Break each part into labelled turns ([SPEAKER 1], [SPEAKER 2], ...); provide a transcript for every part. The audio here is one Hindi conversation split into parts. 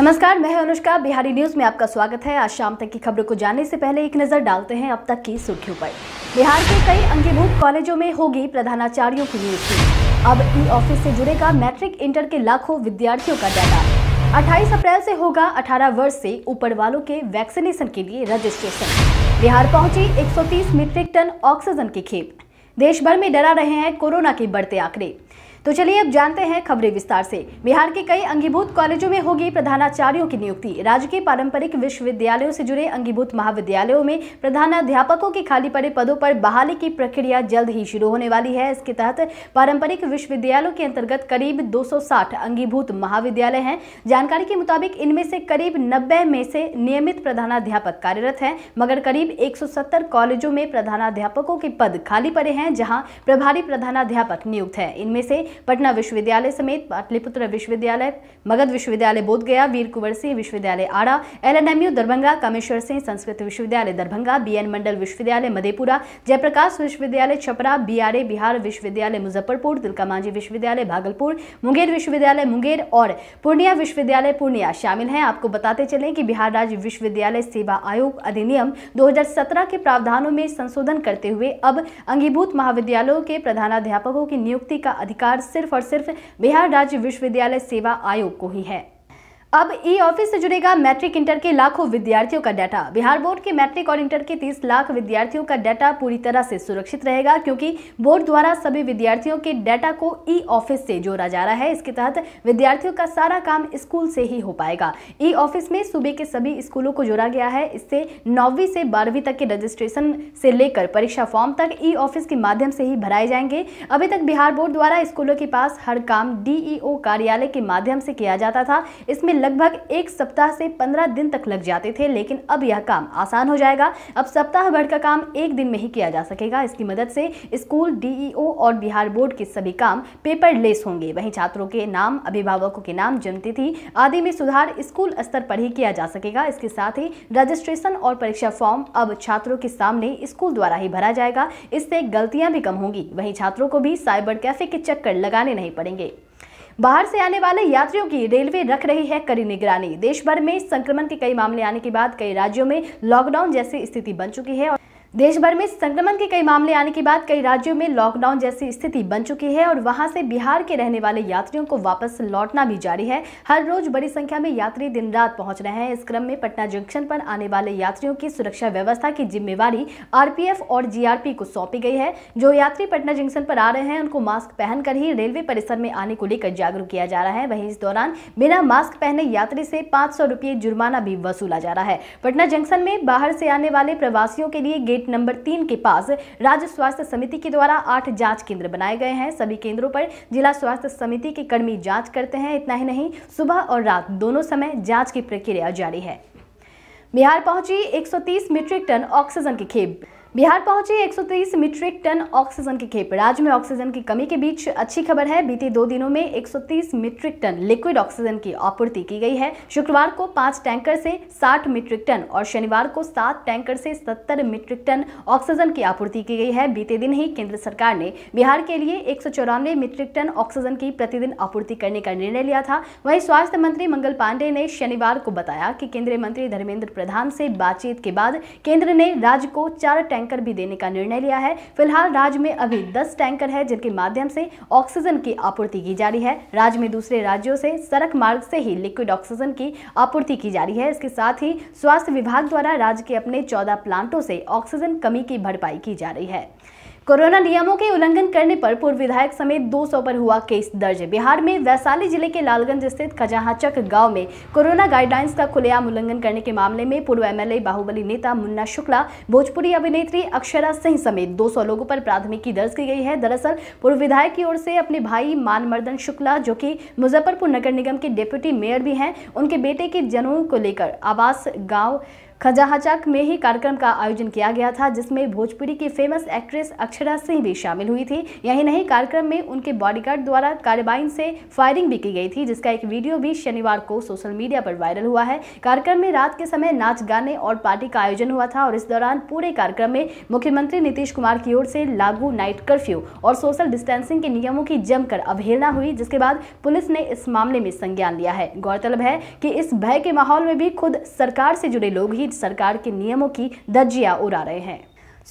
[SPEAKER 1] नमस्कार मैं अनुष्का बिहारी न्यूज में आपका स्वागत है आज शाम तक की खबरों को जानने से पहले एक नजर डालते हैं अब तक की सुर्खियों पर बिहार के कई अंगीभूत कॉलेजों में होगी प्रधानाचार्यों की नियुक्ति अब ई ऑफिस से जुड़ेगा मैट्रिक इंटर के लाखों विद्यार्थियों का डाटा 28 अप्रैल से होगा 18 वर्ष से ऊपर वालों के वैक्सीनेशन के लिए रजिस्ट्रेशन बिहार पहुंची 130 मीट्रिक टन ऑक्सीजन की खेप देश भर में डरा रहे हैं कोरोना के बढ़ते आंकड़े तो चलिए अब जानते हैं खबरें विस्तार से बिहार के कई अंगीभूत कॉलेजों में होगी प्रधानाचार्यों की नियुक्ति राज्य के पारंपरिक विश्वविद्यालयों से जुड़े अंगीभूत महाविद्यालयों में प्रधानाध्यापकों के खाली पड़े पदों पर बहाली की प्रक्रिया जल्द ही शुरू होने वाली है इसके तहत पारंपरिक विश्वविद्यालयों के अंतर्गत करीब दो अंगीभूत महाविद्यालय हैं जानकारी के मुताबिक इनमें से करीब नब्बे में से नियमित प्रधानाध्यापक कार्यरत हैं मगर करीब एक कॉलेजों में प्रधानाध्यापकों के पद खाली पड़े हैं जहाँ प्रभारी प्रधानाध्यापक नियुक्त है इनमें से पटना विश्वविद्यालय समेत पाटलिपुत्र विश्वविद्यालय मगध विश्वविद्यालय बोधगया वीर कुंवर सिंह विश्वविद्यालय आड़ा एल दरभंगा कामेश्वर सिंह संस्कृत विश्वविद्यालय दरभंगा बी मंडल विश्वविद्यालय मधेपुरा जयप्रकाश विश्वविद्यालय छपरा बीआरए बिहार विश्वविद्यालय मुजफ्फरपुर तिलका मांझी विश्वविद्यालय भागलपुर मुंगेर विश्वविद्यालय मुंगेर और पूर्णिया विश्वविद्यालय पूर्णिया शामिल हैं आपको बताते चलें कि बिहार राज्य विश्वविद्यालय सेवा आयोग अधिनियम दो के प्रावधानों में संशोधन करते हुए अब अंगीभूत महाविद्यालयों के प्रधानाध्यापकों की नियुक्ति का अधिकार अधिकार सिर्फ और सिर्फ बिहार राज्य विश्वविद्यालय सेवा आयोग को ही है अब ई ऑफिस से जुड़ेगा मैट्रिक इंटर के लाखों विद्यार्थियों का डाटा बिहार बोर्ड के मैट्रिक और इंटर के 30 लाख विद्यार्थियों का डाटा पूरी तरह से सुरक्षित रहेगा क्योंकि बोर्ड द्वारा सभी विद्यार्थियों के डाटा को ई ऑफिस से जोड़ा जा रहा है इसके तहत विद्यार्थियों का सारा काम स्कूल से ही हो पाएगा ई ऑफिस में सूबे के सभी स्कूलों को जोड़ा गया है इससे नौवीं से बारहवीं तक के रजिस्ट्रेशन से लेकर परीक्षा फॉर्म तक ई ऑफिस के माध्यम से ही भराए जाएंगे अभी तक बिहार बोर्ड द्वारा स्कूलों के पास हर काम डीईओ e कार्यालय के माध्यम से किया जाता था इसमें लगभग एक सप्ताह से पंद्रह दिन तक लग जाते थे लेकिन अब यह काम आसान हो जाएगा अब सप्ताह भर का काम एक दिन में ही किया जा सकेगा इसकी मदद से स्कूल डीईओ और बिहार बोर्ड के सभी काम पेपर लेस होंगे वहीं छात्रों के नाम अभिभावकों के नाम जन्मतिथि आदि में सुधार स्कूल स्तर पर ही किया जा सकेगा इसके साथ ही रजिस्ट्रेशन और परीक्षा फॉर्म अब छात्रों के सामने स्कूल द्वारा ही भरा जाएगा इससे गलतियां भी कम होंगी वहीं छात्रों को भी साइबर कैफे के चक्कर लगाने नहीं पड़ेंगे बाहर से आने वाले यात्रियों की रेलवे रख रही है कड़ी निगरानी देश भर में संक्रमण के कई मामले आने के बाद कई राज्यों में लॉकडाउन जैसी स्थिति बन चुकी है और देश भर में संक्रमण के कई मामले आने के बाद कई राज्यों में लॉकडाउन जैसी स्थिति बन चुकी है और वहां से बिहार के रहने वाले यात्रियों को वापस लौटना भी जारी है हर रोज बड़ी संख्या में यात्री दिन रात पहुंच रहे हैं इस क्रम में पटना जंक्शन पर आने वाले यात्रियों की सुरक्षा व्यवस्था की जिम्मेवारी आर और जी को सौंपी गई है जो यात्री पटना जंक्शन पर आ रहे हैं उनको मास्क पहनकर ही रेलवे परिसर में आने को लेकर जागरूक किया जा रहा है वहीं इस दौरान बिना मास्क पहने यात्री से पाँच जुर्माना भी वसूला जा रहा है पटना जंक्शन में बाहर से आने वाले प्रवासियों के लिए गेट नंबर तीन के पास राज्य स्वास्थ्य समिति के द्वारा आठ जांच केंद्र बनाए गए हैं सभी केंद्रों पर जिला स्वास्थ्य समिति के कर्मी जांच करते हैं इतना ही नहीं सुबह और रात दोनों समय जांच की प्रक्रिया जारी है बिहार पहुंची 130 मीट्रिक टन ऑक्सीजन की खेप बिहार पहुंचे 130 मीट्रिक टन ऑक्सीजन की खेप राज्य में ऑक्सीजन की कमी के बीच अच्छी खबर है बीते दो दिनों में 130 मीट्रिक टन लिक्विड ऑक्सीजन की आपूर्ति की गई है शुक्रवार को पांच टैंकर से 60 मीट्रिक टन और शनिवार को सात टैंकर से 70 मीट्रिक टन ऑक्सीजन की आपूर्ति की गई है बीते दिन ही केंद्र सरकार ने बिहार के लिए एक मीट्रिक टन ऑक्सीजन की प्रतिदिन आपूर्ति करने का निर्णय लिया था वहीं स्वास्थ्य मंत्री मंगल पांडे ने शनिवार को बताया कि केंद्रीय मंत्री धर्मेंद्र प्रधान से बातचीत के बाद केंद्र ने राज्य को चार टैंकर भी देने का निर्णय लिया है फिलहाल राज्य में अभी दस टैंकर है जिनके माध्यम से ऑक्सीजन की आपूर्ति की जा रही है राज्य में दूसरे राज्यों से सड़क मार्ग से ही लिक्विड ऑक्सीजन की आपूर्ति की जा रही है इसके साथ ही स्वास्थ्य विभाग द्वारा राज्य के अपने चौदह प्लांटों से ऑक्सीजन कमी की भरपाई की जा रही है कोरोना नियमों के उल्लंघन करने पर पूर्व विधायक समेत 200 पर हुआ केस दर्ज बिहार में वैशाली जिले के लालगंज स्थित खजाहाचक गांव में कोरोना गाइडलाइंस का खुलेआम उल्लंघन करने के मामले में पूर्व एमएलए बाहुबली नेता मुन्ना शुक्ला भोजपुरी अभिनेत्री अक्षरा सिंह समेत 200 लोगों पर प्राथमिकी दर्ज की गई है दरअसल पूर्व विधायक की ओर से अपने भाई मानमर्दन शुक्ला जो की मुजफ्फरपुर नगर निगम के डिप्यूटी मेयर भी हैं उनके बेटे के जनऊ को लेकर आवास गाँव खजाहचक में ही कार्यक्रम का आयोजन किया गया था जिसमें भोजपुरी की फेमस एक्ट्रेस अक्षरा सिंह भी शामिल हुई थी यही नहीं कार्यक्रम में उनके बॉडीगार्ड द्वारा कार्यबाइन से फायरिंग भी की गई थी जिसका एक वीडियो भी शनिवार को सोशल मीडिया पर वायरल हुआ है कार्यक्रम में रात के समय नाच गाने और पार्टी का आयोजन हुआ था और इस दौरान पूरे कार्यक्रम में मुख्यमंत्री नीतीश कुमार की ओर से लागू नाइट कर्फ्यू और सोशल डिस्टेंसिंग के नियमों की जमकर अवहेलना हुई जिसके बाद पुलिस ने इस मामले में संज्ञान लिया है गौरतलब है कि इस भय के माहौल में भी खुद सरकार से जुड़े लोग ही सरकार के नियमों की धज्जियां उड़ा रहे हैं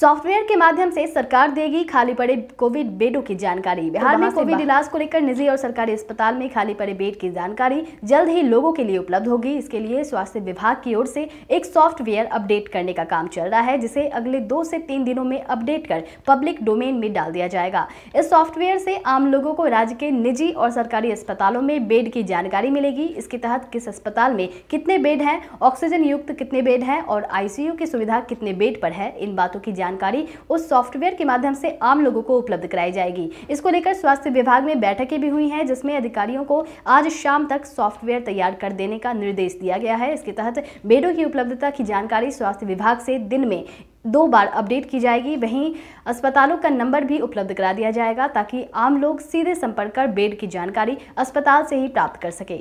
[SPEAKER 1] सॉफ्टवेयर के माध्यम से सरकार देगी खाली पड़े कोविड बेडों की जानकारी तो बिहार तो में कोविड इलाज को लेकर निजी और सरकारी अस्पताल में खाली पड़े बेड की जानकारी जल्द ही लोगों के लिए उपलब्ध होगी इसके लिए स्वास्थ्य विभाग की ओर से एक सॉफ्टवेयर अपडेट करने का काम चल रहा है जिसे अगले दो से तीन दिनों में अपडेट कर पब्लिक डोमेन में डाल दिया जाएगा इस सॉफ्टवेयर से आम लोगों को राज्य के निजी और सरकारी अस्पतालों में बेड की जानकारी मिलेगी इसके तहत किस अस्पताल में कितने बेड हैं ऑक्सीजन युक्त कितने बेड हैं और आईसीयू की सुविधा कितने बेड पर है इन बातों की जानकारी उस सॉफ्टवेयर के माध्यम से आम लोगों को उपलब्ध कराई जाएगी इसको लेकर स्वास्थ्य विभाग में बैठकें भी हुई हैं जिसमें अधिकारियों को आज शाम तक सॉफ्टवेयर तैयार कर देने का निर्देश दिया गया है इसके तहत बेडों की उपलब्धता की जानकारी स्वास्थ्य विभाग से दिन में दो बार अपडेट की जाएगी वहीं अस्पतालों का नंबर भी उपलब्ध करा दिया जाएगा ताकि आम लोग सीधे संपर्क कर बेड की जानकारी अस्पताल से ही प्राप्त कर सकें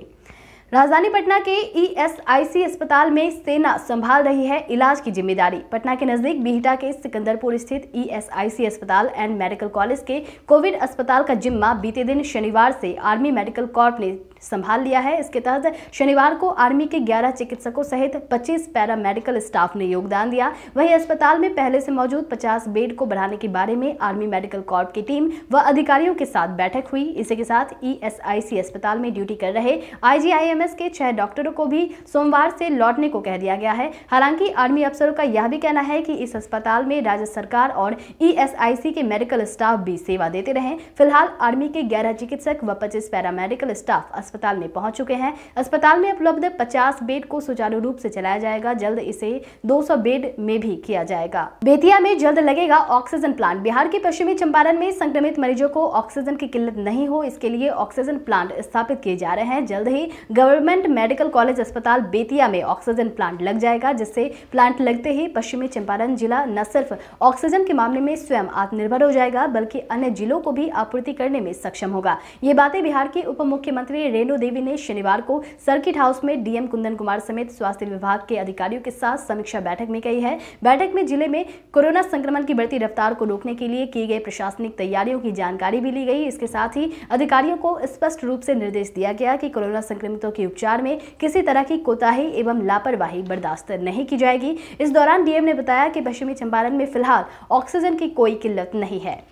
[SPEAKER 1] राजधानी पटना के ईएसआईसी e अस्पताल में सेना संभाल रही है इलाज की जिम्मेदारी पटना के नजदीक बिहटा के सिकंदरपुर स्थित ईएसआईसी e अस्पताल एंड मेडिकल कॉलेज के कोविड अस्पताल का जिम्मा बीते दिन शनिवार से आर्मी मेडिकल कॉर्प ने संभाल लिया है इसके तहत शनिवार को आर्मी के 11 चिकित्सकों सहित 25 पैरा मेडिकल स्टाफ ने योगदान दिया वही अस्पताल में पहले से मौजूद 50 बेड को बढ़ाने के बारे में आर्मी मेडिकल कॉर्प की टीम व अधिकारियों के साथ बैठक हुई इसी के साथ ईएसआईसी e अस्पताल में ड्यूटी कर रहे आई एएमएस के छह डॉक्टरों को भी सोमवार से लौटने को कह दिया गया है हालांकि आर्मी अफसरों का यह भी कहना है कि इस अस्पताल में राज्य सरकार और ईएसआईसी e के मेडिकल स्टाफ भी सेवा देते रहे फिलहाल आर्मी के ग्यारह चिकित्सक व पच्चीस पैरामेडिकल स्टाफ अस्पताल में पहुंच चुके हैं अस्पताल में उपलब्ध पचास बेड को सुचारू रूप से चलाया जाएगा जल्द इसे दो बेड में भी किया जाएगा बेतिया में जल्द लगेगा ऑक्सीजन प्लांट बिहार के पश्चिमी चंपारण में संक्रमित मरीजों को ऑक्सीजन की किल्लत नहीं हो इसके लिए ऑक्सीजन प्लांट स्थापित किए जा रहे हैं जल्द ही गवर्नमेंट मेडिकल कॉलेज अस्पताल बेतिया में ऑक्सीजन प्लांट लग जाएगा जिससे प्लांट लगते ही पश्चिमी चंपारण जिला न सिर्फ ऑक्सीजन के मामले में स्वयं आत्मनिर्भर हो जाएगा बल्कि अन्य जिलों को भी आपूर्ति करने में सक्षम होगा ये बातें बिहार की उप मुख्यमंत्री रेणु देवी ने शनिवार को सर्किट हाउस में डीएम कुंदन कुमार समेत स्वास्थ्य विभाग के अधिकारियों के साथ समीक्षा बैठक में कही है बैठक में जिले में कोरोना संक्रमण की बढ़ती रफ्तार को रोकने के लिए की गए प्रशासनिक तैयारियों की जानकारी भी ली गई इसके साथ ही अधिकारियों को स्पष्ट रूप से निर्देश दिया गया कि कोरोना संक्रमितों के उपचार में किसी तरह की कोताही एवं लापरवाही बर्दाश्त नहीं की जाएगी इस दौरान डीएम ने बताया कि पश्चिमी चंपारण में फिलहाल ऑक्सीजन की कोई किल्लत नहीं है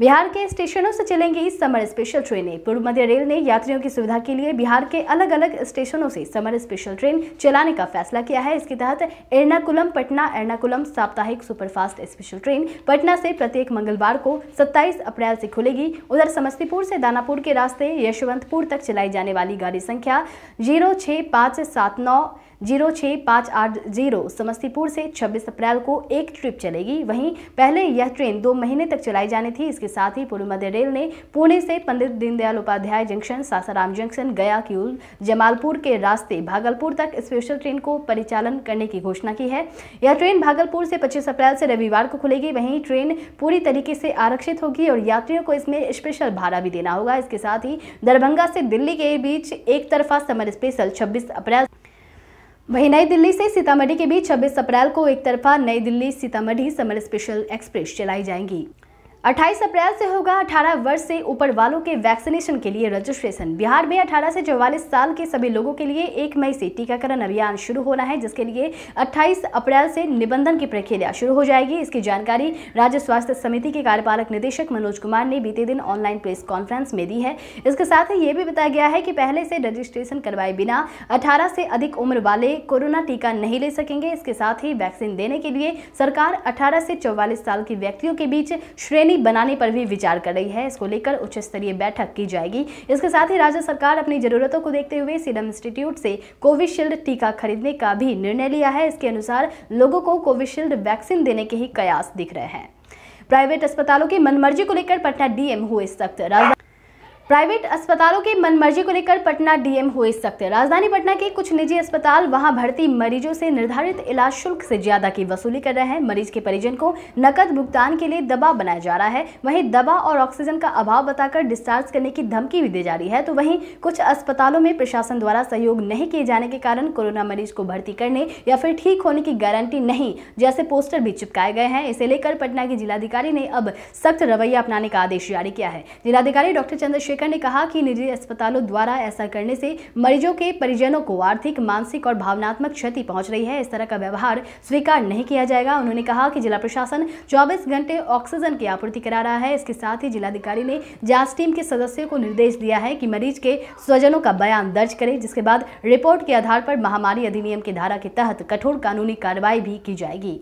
[SPEAKER 1] बिहार के स्टेशनों से चलेंगी इस समर स्पेशल ट्रेनें पूर्व मध्य रेल ने यात्रियों की सुविधा के लिए बिहार के अलग अलग स्टेशनों से समर स्पेशल ट्रेन चलाने का फैसला किया है इसके तहत एर्नाकुलम पटना एर्नाकुलम साप्ताहिक सुपरफास्ट स्पेशल ट्रेन पटना से प्रत्येक मंगलवार को 27 अप्रैल से खुलेगी उधर समस्तीपुर से दानापुर के रास्ते यशवंतपुर तक चलाई जाने वाली गाड़ी संख्या जीरो सात नौ जीरो छः पाँच आठ जीरो समस्तीपुर से 26 अप्रैल को एक ट्रिप चलेगी वहीं पहले यह ट्रेन दो महीने तक चलाई जानी थी इसके साथ ही पूर्व मध्य रेल ने पुणे से पंडित दीनदयाल उपाध्याय जंक्शन सासाराम जंक्शन गया क्यूल जमालपुर के रास्ते भागलपुर तक स्पेशल ट्रेन को परिचालन करने की घोषणा की है यह ट्रेन भागलपुर से पच्चीस अप्रैल से रविवार को खुलेगी वहीं ट्रेन पूरी तरीके से आरक्षित होगी और यात्रियों को इसमें स्पेशल भाड़ा भी देना होगा इसके साथ ही दरभंगा से दिल्ली के बीच एक तरफा समर स्पेशल छब्बीस अप्रैल वहीं नई दिल्ली से सीतामढ़ी के बीच 26 अप्रैल को एक तरफा New Delhi Sitamarhi summer special express चलाई जाएंगी 28 अप्रैल से होगा 18 वर्ष से ऊपर वालों के वैक्सीनेशन के लिए रजिस्ट्रेशन बिहार में 18 से चौवालीस साल के सभी लोगों के लिए 1 मई से टीकाकरण अभियान शुरू होना है जिसके लिए 28 अप्रैल से निबंधन की प्रक्रिया शुरू हो जाएगी इसकी जानकारी राज्य स्वास्थ्य समिति के कार्यपालक निदेशक मनोज कुमार ने बीते दिन ऑनलाइन प्रेस कॉन्फ्रेंस में दी है इसके साथ ही ये भी बताया गया है कि पहले से रजिस्ट्रेशन करवाए बिना अठारह से अधिक उम्र वाले कोरोना टीका नहीं ले सकेंगे इसके साथ ही वैक्सीन देने के लिए सरकार अठारह से चौवालीस साल के व्यक्तियों के बीच श्रेणी श्रेणी बनाने पर भी विचार कर रही है इसको लेकर उच्च स्तरीय बैठक की जाएगी इसके साथ ही राज्य सरकार अपनी जरूरतों को देखते हुए सीरम इंस्टीट्यूट से कोविशील्ड टीका खरीदने का भी निर्णय लिया है इसके अनुसार लोगों को कोविशील्ड वैक्सीन देने के ही कयास दिख रहे हैं प्राइवेट अस्पतालों की मनमर्जी को लेकर पटना डीएम हुए सख्त राजधानी प्राइवेट अस्पतालों की मनमर्जी को लेकर पटना डीएम हुए सख्त राजधानी पटना के कुछ निजी अस्पताल वहां भर्ती मरीजों से निर्धारित इलाज शुल्क से ज्यादा की वसूली कर रहे हैं मरीज के परिजन को नकद भुगतान के लिए दबाव बनाया जा रहा है वहीं दवा और ऑक्सीजन का अभाव बताकर डिस्चार्ज करने की धमकी भी दी जा रही है तो वहीं कुछ अस्पतालों में प्रशासन द्वारा सहयोग नहीं किए जाने के कारण कोरोना मरीज को भर्ती करने या फिर ठीक होने की गारंटी नहीं जैसे पोस्टर भी चिपकाए गए हैं इसे लेकर पटना के जिलाधिकारी ने अब सख्त रवैया अपनाने का आदेश जारी किया है जिलाधिकारी डॉक्टर चंद्रशेखर चंद्रशेखर ने कहा कि निजी अस्पतालों द्वारा ऐसा करने से मरीजों के परिजनों को आर्थिक मानसिक और भावनात्मक क्षति पहुंच रही है इस तरह का व्यवहार स्वीकार नहीं किया जाएगा उन्होंने कहा कि जिला प्रशासन 24 घंटे ऑक्सीजन की आपूर्ति करा रहा है इसके साथ ही जिलाधिकारी ने जांच टीम के सदस्यों को निर्देश दिया है कि मरीज के स्वजनों का बयान दर्ज करें जिसके बाद रिपोर्ट के आधार पर महामारी अधिनियम की धारा के तहत कठोर कानूनी कार्रवाई भी की जाएगी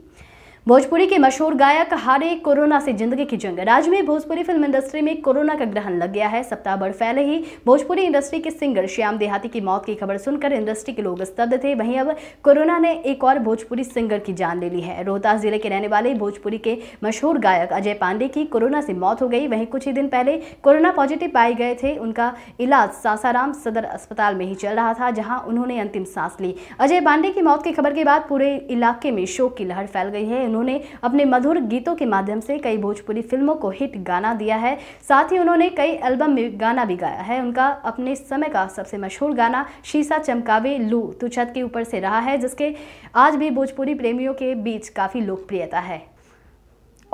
[SPEAKER 1] भोजपुरी के मशहूर गायक हारे कोरोना से जिंदगी की जंग राज्य में भोजपुरी फिल्म इंडस्ट्री में कोरोना का ग्रहण लग गया है सप्ताह भर फैले ही भोजपुरी इंडस्ट्री के सिंगर श्याम देहाती की मौत की खबर सुनकर इंडस्ट्री के लोग स्तब्ध थे वहीं अब कोरोना ने एक और भोजपुरी सिंगर की जान ले ली है रोहतास जिले के रहने वाले भोजपुरी के मशहूर गायक अजय पांडे की कोरोना से मौत हो गई वहीं कुछ ही दिन पहले कोरोना पॉजिटिव पाए गए थे उनका इलाज सासाराम सदर अस्पताल में ही चल रहा था जहाँ उन्होंने अंतिम सांस ली अजय पांडे की मौत की खबर के बाद पूरे इलाके में शोक की लहर फैल गई है उन्होंने अपने मधुर गीतों के माध्यम से कई भोजपुरी फिल्मों को हिट गाना दिया है साथ ही उन्होंने कई एल्बम में गाना भी गाया है उनका अपने समय का सबसे मशहूर गाना शीशा चमकावे लू तू तो छत के ऊपर से रहा है जिसके आज भी भोजपुरी प्रेमियों के बीच काफ़ी लोकप्रियता है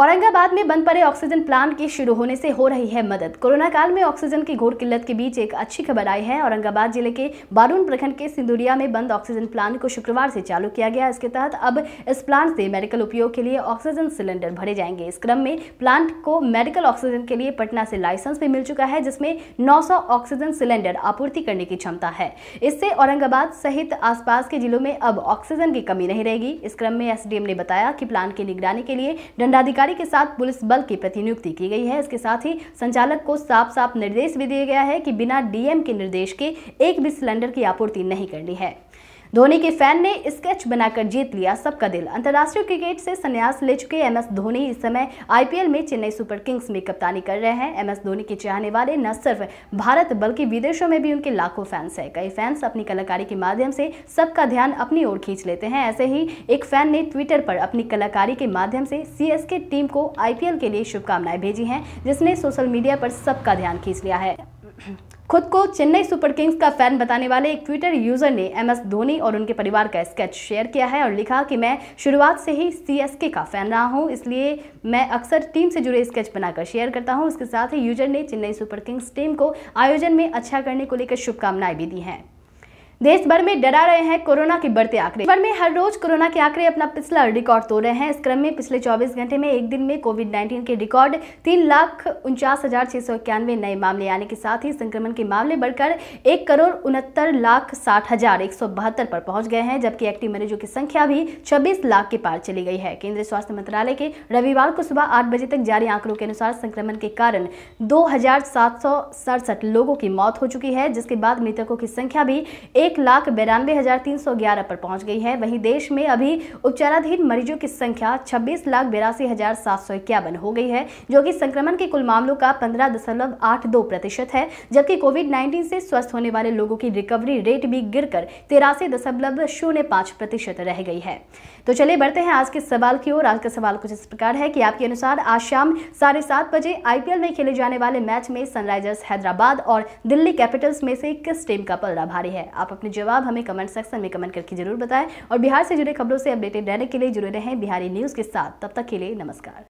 [SPEAKER 1] औरंगाबाद में बंद पड़े ऑक्सीजन प्लांट के शुरू होने से हो रही है मदद कोरोना काल में ऑक्सीजन की घोर किल्लत के बीच एक अच्छी खबर आई है औरंगाबाद जिले के बारून प्रखंड के सिंदुरिया में बंद ऑक्सीजन प्लांट को शुक्रवार से चालू किया गया इसके तहत अब इस प्लांट से मेडिकल उपयोग के लिए ऑक्सीजन सिलेंडर भरे जाएंगे इस क्रम में प्लांट को मेडिकल ऑक्सीजन के लिए पटना से लाइसेंस भी मिल चुका है जिसमें नौ ऑक्सीजन सिलेंडर आपूर्ति करने की क्षमता है इससे औरंगाबाद सहित आसपास के जिलों में अब ऑक्सीजन की कमी नहीं रहेगी इस क्रम में एसडीएम ने बताया कि प्लांट की निगरानी के लिए दंडाधिकारी अधिकारी के साथ पुलिस बल की प्रतिनियुक्ति की गई है इसके साथ ही संचालक को साफ साफ निर्देश भी दिया गया है कि बिना डीएम के निर्देश के एक भी सिलेंडर की आपूर्ति नहीं करनी है धोनी के फैन ने स्केच बनाकर जीत लिया सबका दिल अंतर्राष्ट्रीय क्रिकेट से संन्यास ले चुके एम धोनी इस समय आईपीएल में चेन्नई सुपर किंग्स में कप्तानी कर रहे हैं एम धोनी के चाहने वाले न सिर्फ भारत बल्कि विदेशों में भी उनके लाखों फैंस हैं कई फैंस अपनी कलाकारी के माध्यम से सबका ध्यान अपनी ओर खींच लेते हैं ऐसे ही एक फैन ने ट्विटर पर अपनी कलाकारी के माध्यम से सी टीम को आईपीएल के लिए शुभकामनाएं भेजी हैं जिसने सोशल मीडिया पर सबका ध्यान खींच लिया है खुद को चेन्नई सुपर किंग्स का फैन बताने वाले एक ट्विटर यूजर ने एम एस धोनी और उनके परिवार का स्केच शेयर किया है और लिखा कि मैं शुरुआत से ही सी एस के का फैन रहा हूँ इसलिए मैं अक्सर टीम से जुड़े स्केच बनाकर शेयर करता हूँ इसके साथ ही यूजर ने चेन्नई सुपर किंग्स टीम को आयोजन में अच्छा करने को लेकर शुभकामनाएं भी दी हैं देश भर में डरा रहे हैं कोरोना के बढ़ते आंकड़े भर में हर रोज कोरोना के आंकड़े अपना पिछला रिकॉर्ड तोड़ रहे हैं इस क्रम में पिछले 24 घंटे में एक दिन में कोविड 19 के रिकॉर्ड तीन लाख उनचास हजार छह सौ इक्यानवे नए मामले आने के साथ ही संक्रमण के मामले बढ़कर एक करोड़ उनहत्तर लाख साठ हजार एक सौ बहत्तर पर पहुंच गए हैं जबकि एक्टिव मरीजों की संख्या भी छब्बीस लाख के पार चली गई है केंद्रीय स्वास्थ्य मंत्रालय के रविवार को सुबह आठ बजे तक जारी आंकड़ों के अनुसार संक्रमण के कारण दो लोगों की मौत हो चुकी है जिसके बाद मृतकों की संख्या भी एक एक लाख बिरानवे हजार तीन सौ ग्यारह पर पहुंच गई है वहीं देश में अभी उपचाराधीन मरीजों की संख्या छब्बीस लाख बिरासी हजार सात सौ इक्यावन हो गई है जो कि संक्रमण के कुल मामलों का पंद्रह दशमलव आठ दो प्रतिशत है जबकि कोविड नाइन्टीन से स्वस्थ होने वाले लोगों की रिकवरी रेट भी गिरकर तिरासी दशमलव शून्य पाँच प्रतिशत रह गई है तो चलिए बढ़ते हैं आज के सवाल की ओर आज का सवाल कुछ इस प्रकार है कि आपके अनुसार आज शाम साढ़े सात बजे आईपीएल में खेले जाने वाले मैच में सनराइजर्स हैदराबाद और दिल्ली कैपिटल्स में से किस टीम का पलड़ा भारी है आप अपने जवाब हमें कमेंट सेक्शन में कमेंट करके जरूर बताएं और बिहार से जुड़े खबरों से अपडेटेड रहने के लिए जुड़े रहें बिहारी न्यूज़ के साथ तब तक के लिए नमस्कार